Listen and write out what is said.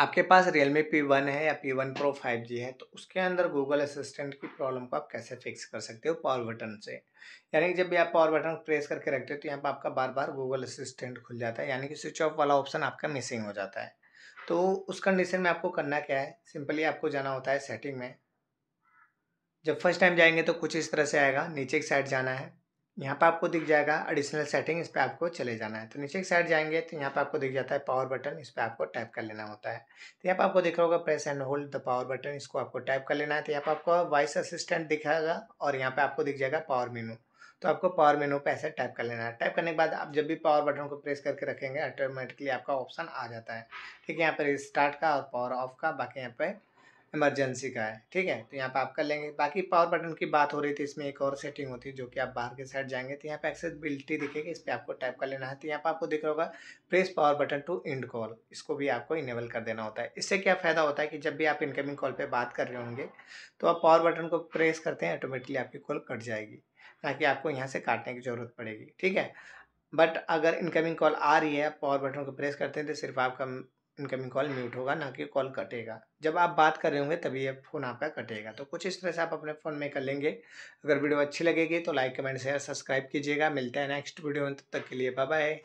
आपके पास Realme P one है या P one pro five G है तो उसके अंदर गूगल असिस्टेंट की प्रॉब्लम को आप कैसे फिक्स कर सकते हो पावर बटन से यानी कि जब भी आप पावर बटन प्रेस करके रखते हो तो यहाँ पर आपका बार बार गूगल असिस्टेंट खुल जाता है यानी कि स्विच ऑफ वाला ऑप्शन आपका मिसिंग हो जाता है तो उस कंडीशन में आपको करना क्या है सिंपली आपको जाना होता है सेटिंग में जब फर्स्ट टाइम जाएंगे तो कुछ इस तरह से आएगा नीचे की साइड जाना है यहाँ पर आपको दिख जाएगा एडिशनल सेटिंग इस पर आपको चले जाना है तो नीचे की साइड जाएंगे तो यहाँ पर आपको दिख जाता है पावर बटन इस पर आपको टाइप कर लेना होता है तो यहाँ पर आपको दिख रहा होगा press and hold the power button इसको आपको टाइप कर लेना है तो यहाँ पर आपको वॉइस असिस्टेंट दिखाएगा और यहाँ पर आपको दिख जाएगा पावर मेनू तो आपको पावर मेनू पर ऐसे टाइप कर लेना है टाइप करने के बाद आप जब भी पावर बटन को प्रेस करके रखेंगे ऑटोमेटिकली आपका ऑप्शन आ जाता है ठीक है यहाँ पर स्टार्ट का और पावर ऑफ का बाकी यहाँ पर इमरजेंसी का है ठीक है तो यहाँ पे आप कर लेंगे बाकी पावर बटन की बात हो रही थी इसमें एक और सेटिंग होती है जो कि आप बाहर के साइड जाएंगे तो यहाँ पे एक्सेसबिलिटी दिखेगी इस पर आपको टाइप कर लेना है तो यहाँ पे आपको दिख रहा होगा press power button to end call इसको भी आपको इनेबल कर देना होता है इससे क्या फ़ायदा होता है कि जब भी आप इनकमिंग कॉल पर बात कर रहे होंगे तो आप पावर बटन को प्रेस करते हैं ऑटोमेटिकली आपकी कॉल कट जाएगी ताकि आपको यहाँ से काटने की ज़रूरत पड़ेगी ठीक है बट अगर इनकमिंग कॉल आ रही है पावर बटन को प्रेस करते हैं तो सिर्फ आपका इनकमिंग कॉल म्यूट होगा ना कि कॉल कटेगा जब आप बात कर रहे होंगे तभी ये फ़ोन आपका कटेगा तो कुछ इस तरह से आप अपने फ़ोन में कर लेंगे अगर वीडियो अच्छी लगेगी तो लाइक कमेंट शेयर सब्सक्राइब कीजिएगा मिलते हैं नेक्स्ट वीडियो में तब तक के लिए बाय बाय